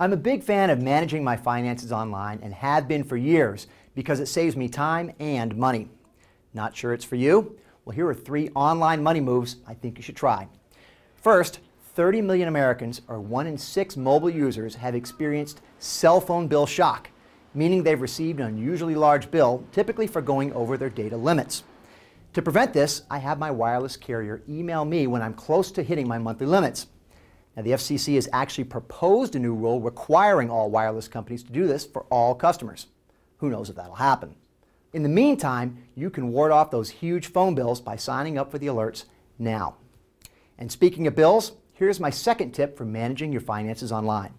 I'm a big fan of managing my finances online and have been for years because it saves me time and money. Not sure it's for you? Well, here are three online money moves I think you should try. First, 30 million Americans, or one in six mobile users, have experienced cell phone bill shock, meaning they've received an unusually large bill, typically for going over their data limits. To prevent this, I have my wireless carrier email me when I'm close to hitting my monthly limits. Now, the FCC has actually proposed a new rule requiring all wireless companies to do this for all customers. Who knows if that'll happen? In the meantime, you can ward off those huge phone bills by signing up for the alerts now. And speaking of bills, here's my second tip for managing your finances online.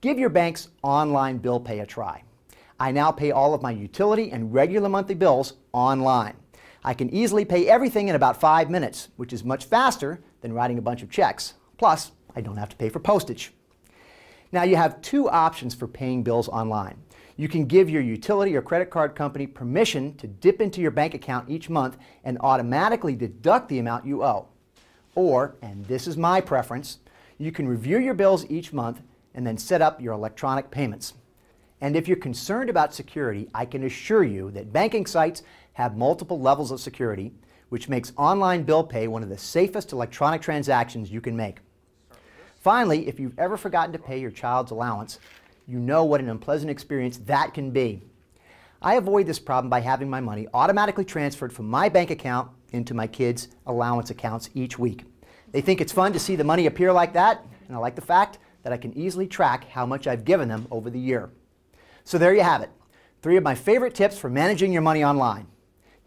Give your bank's online bill pay a try. I now pay all of my utility and regular monthly bills online. I can easily pay everything in about five minutes, which is much faster than writing a bunch of checks. Plus, I don't have to pay for postage. Now you have two options for paying bills online. You can give your utility or credit card company permission to dip into your bank account each month and automatically deduct the amount you owe. Or, and this is my preference, you can review your bills each month and then set up your electronic payments. And if you're concerned about security, I can assure you that banking sites have multiple levels of security, which makes online bill pay one of the safest electronic transactions you can make. Finally, if you've ever forgotten to pay your child's allowance, you know what an unpleasant experience that can be. I avoid this problem by having my money automatically transferred from my bank account into my kids' allowance accounts each week. They think it's fun to see the money appear like that, and I like the fact that I can easily track how much I've given them over the year. So there you have it. Three of my favorite tips for managing your money online.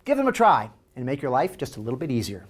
Give them a try and make your life just a little bit easier.